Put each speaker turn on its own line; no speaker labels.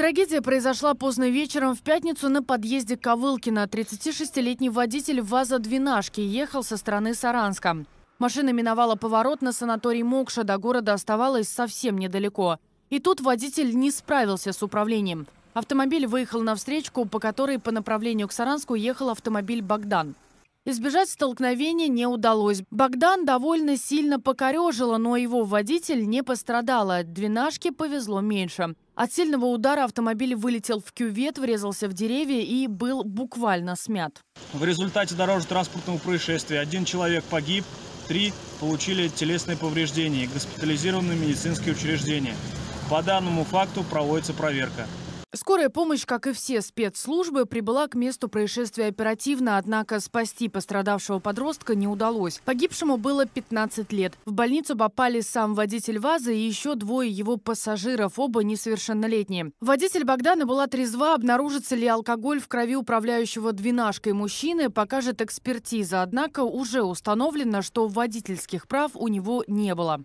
Трагедия произошла поздно вечером в пятницу на подъезде Ковылкина. 36-летний водитель ВАЗа-двенашки ехал со стороны Саранска. Машина миновала поворот на санаторий Мокша. До города оставалось совсем недалеко. И тут водитель не справился с управлением. Автомобиль выехал на встречку, по которой по направлению к Саранску ехал автомобиль «Богдан». Избежать столкновения не удалось. Богдан довольно сильно покорежило, но его водитель не пострадал, а двенашке повезло меньше. От сильного удара автомобиль вылетел в кювет, врезался в деревья и был буквально смят.
В результате дорожно-транспортного происшествия один человек погиб, три получили телесные повреждения и госпитализированы в медицинские учреждения. По данному факту проводится проверка.
Скорая помощь, как и все спецслужбы, прибыла к месту происшествия оперативно, однако спасти пострадавшего подростка не удалось. Погибшему было 15 лет. В больницу попали сам водитель ВАЗа и еще двое его пассажиров, оба несовершеннолетние. Водитель Богдана была трезва, обнаружится ли алкоголь в крови управляющего двенашкой мужчины, покажет экспертиза. Однако уже установлено, что водительских прав у него не было.